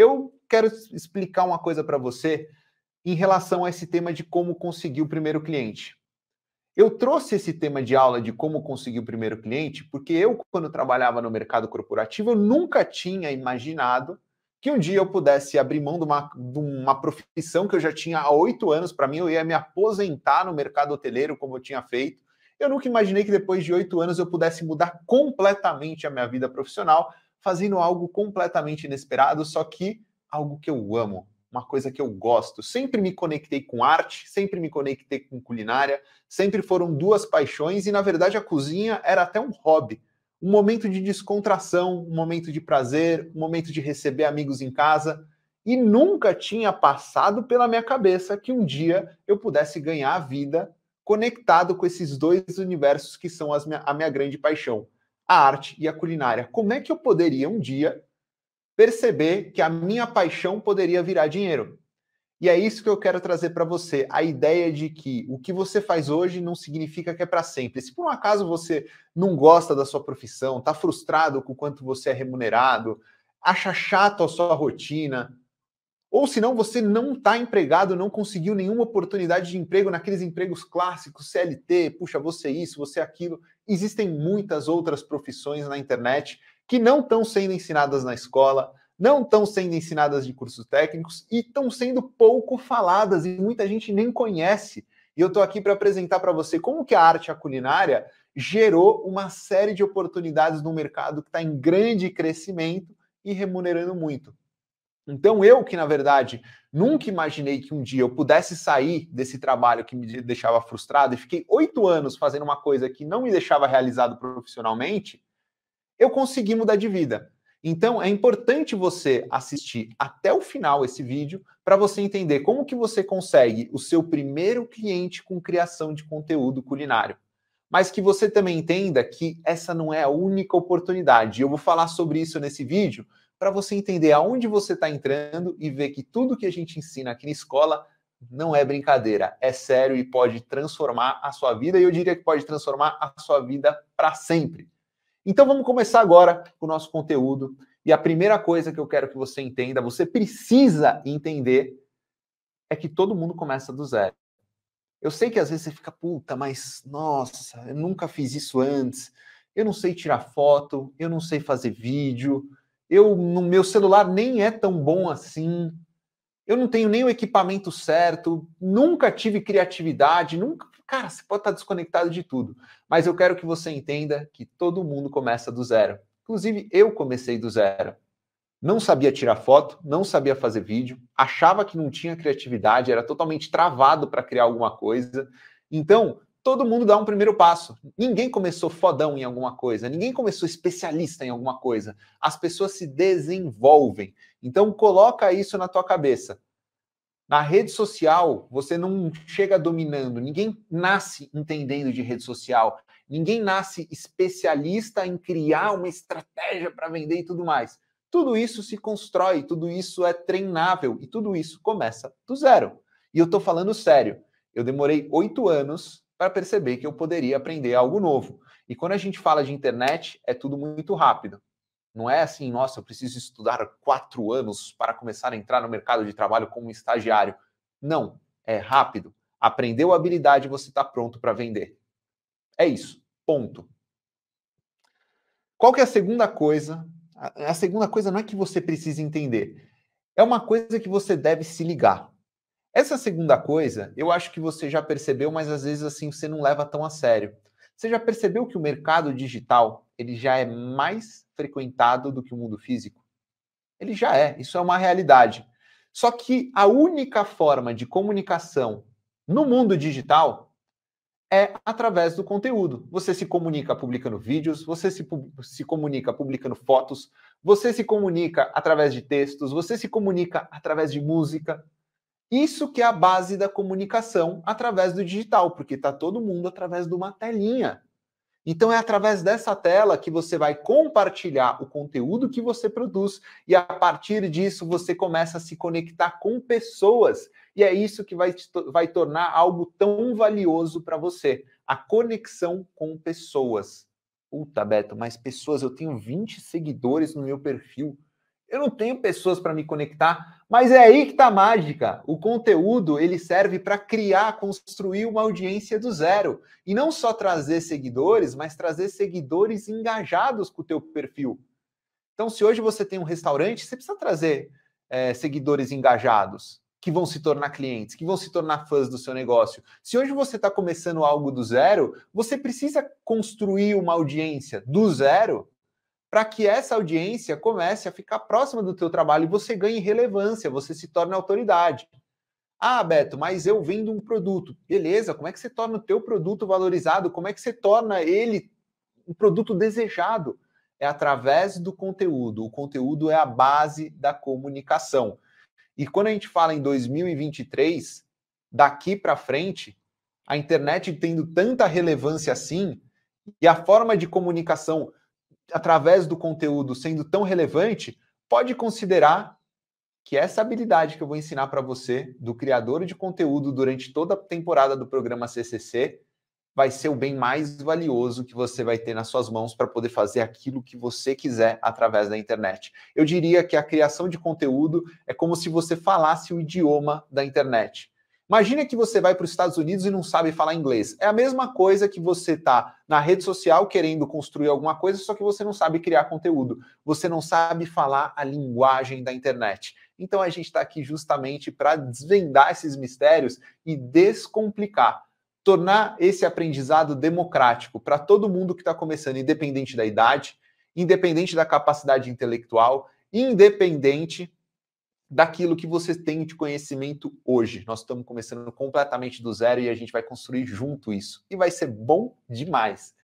Eu quero explicar uma coisa para você em relação a esse tema de como conseguir o primeiro cliente. Eu trouxe esse tema de aula de como conseguir o primeiro cliente, porque eu, quando trabalhava no mercado corporativo, eu nunca tinha imaginado que um dia eu pudesse abrir mão de uma, de uma profissão que eu já tinha há oito anos. Para mim, eu ia me aposentar no mercado hoteleiro, como eu tinha feito. Eu nunca imaginei que depois de oito anos eu pudesse mudar completamente a minha vida profissional fazendo algo completamente inesperado, só que algo que eu amo, uma coisa que eu gosto. Sempre me conectei com arte, sempre me conectei com culinária, sempre foram duas paixões e na verdade a cozinha era até um hobby, um momento de descontração, um momento de prazer, um momento de receber amigos em casa. E nunca tinha passado pela minha cabeça que um dia eu pudesse ganhar a vida conectado com esses dois universos que são minha, a minha grande paixão a arte e a culinária. Como é que eu poderia um dia perceber que a minha paixão poderia virar dinheiro? E é isso que eu quero trazer para você, a ideia de que o que você faz hoje não significa que é para sempre. Se por um acaso você não gosta da sua profissão, está frustrado com o quanto você é remunerado, acha chato a sua rotina, ou se não você não está empregado, não conseguiu nenhuma oportunidade de emprego naqueles empregos clássicos, CLT, puxa, você é isso, você é aquilo, existem muitas outras profissões na internet que não estão sendo ensinadas na escola, não estão sendo ensinadas de cursos técnicos e estão sendo pouco faladas e muita gente nem conhece. E eu estou aqui para apresentar para você como que a arte a culinária gerou uma série de oportunidades no mercado que está em grande crescimento e remunerando muito. Então, eu que, na verdade, nunca imaginei que um dia eu pudesse sair desse trabalho que me deixava frustrado e fiquei oito anos fazendo uma coisa que não me deixava realizado profissionalmente, eu consegui mudar de vida. Então, é importante você assistir até o final esse vídeo para você entender como que você consegue o seu primeiro cliente com criação de conteúdo culinário. Mas que você também entenda que essa não é a única oportunidade. Eu vou falar sobre isso nesse vídeo, para você entender aonde você está entrando e ver que tudo que a gente ensina aqui na escola não é brincadeira, é sério e pode transformar a sua vida, e eu diria que pode transformar a sua vida para sempre. Então vamos começar agora com o nosso conteúdo. E a primeira coisa que eu quero que você entenda, você precisa entender, é que todo mundo começa do zero. Eu sei que às vezes você fica, puta, mas nossa, eu nunca fiz isso antes, eu não sei tirar foto, eu não sei fazer vídeo, eu no meu celular nem é tão bom assim. Eu não tenho nem o equipamento certo, nunca tive criatividade, nunca. Cara, você pode estar desconectado de tudo. Mas eu quero que você entenda que todo mundo começa do zero. Inclusive, eu comecei do zero. Não sabia tirar foto, não sabia fazer vídeo, achava que não tinha criatividade, era totalmente travado para criar alguma coisa. Então, todo mundo dá um primeiro passo. Ninguém começou fodão em alguma coisa, ninguém começou especialista em alguma coisa. As pessoas se desenvolvem. Então coloca isso na tua cabeça. Na rede social, você não chega dominando, ninguém nasce entendendo de rede social, ninguém nasce especialista em criar uma estratégia para vender e tudo mais. Tudo isso se constrói, tudo isso é treinável e tudo isso começa do zero. E eu estou falando sério. Eu demorei oito anos para perceber que eu poderia aprender algo novo. E quando a gente fala de internet, é tudo muito rápido. Não é assim, nossa, eu preciso estudar quatro anos para começar a entrar no mercado de trabalho como estagiário. Não, é rápido. Aprendeu a habilidade, você está pronto para vender. É isso. Ponto. Qual que é a segunda coisa? A segunda coisa não é que você precisa entender. É uma coisa que você deve se ligar. Essa segunda coisa, eu acho que você já percebeu, mas às vezes assim você não leva tão a sério. Você já percebeu que o mercado digital, ele já é mais frequentado do que o mundo físico? Ele já é, isso é uma realidade. Só que a única forma de comunicação no mundo digital é através do conteúdo. Você se comunica publicando vídeos, você se, se comunica publicando fotos, você se comunica através de textos, você se comunica através de música, isso que é a base da comunicação através do digital, porque está todo mundo através de uma telinha. Então é através dessa tela que você vai compartilhar o conteúdo que você produz e a partir disso você começa a se conectar com pessoas e é isso que vai, vai tornar algo tão valioso para você, a conexão com pessoas. Puta, Beto, mas pessoas, eu tenho 20 seguidores no meu perfil. Eu não tenho pessoas para me conectar, mas é aí que está a mágica. O conteúdo ele serve para criar, construir uma audiência do zero e não só trazer seguidores, mas trazer seguidores engajados com o teu perfil. Então, se hoje você tem um restaurante, você precisa trazer é, seguidores engajados que vão se tornar clientes, que vão se tornar fãs do seu negócio. Se hoje você está começando algo do zero, você precisa construir uma audiência do zero para que essa audiência comece a ficar próxima do teu trabalho e você ganhe relevância, você se torne autoridade. Ah, Beto, mas eu vendo um produto. Beleza, como é que você torna o teu produto valorizado? Como é que você torna ele um produto desejado? É através do conteúdo. O conteúdo é a base da comunicação. E quando a gente fala em 2023, daqui para frente, a internet tendo tanta relevância assim, e a forma de comunicação através do conteúdo sendo tão relevante, pode considerar que essa habilidade que eu vou ensinar para você, do criador de conteúdo durante toda a temporada do programa CCC, vai ser o bem mais valioso que você vai ter nas suas mãos para poder fazer aquilo que você quiser através da internet. Eu diria que a criação de conteúdo é como se você falasse o idioma da internet. Imagina que você vai para os Estados Unidos e não sabe falar inglês. É a mesma coisa que você tá na rede social querendo construir alguma coisa, só que você não sabe criar conteúdo. Você não sabe falar a linguagem da internet. Então a gente está aqui justamente para desvendar esses mistérios e descomplicar, tornar esse aprendizado democrático para todo mundo que está começando, independente da idade, independente da capacidade intelectual, independente daquilo que você tem de conhecimento hoje. Nós estamos começando completamente do zero e a gente vai construir junto isso. E vai ser bom demais.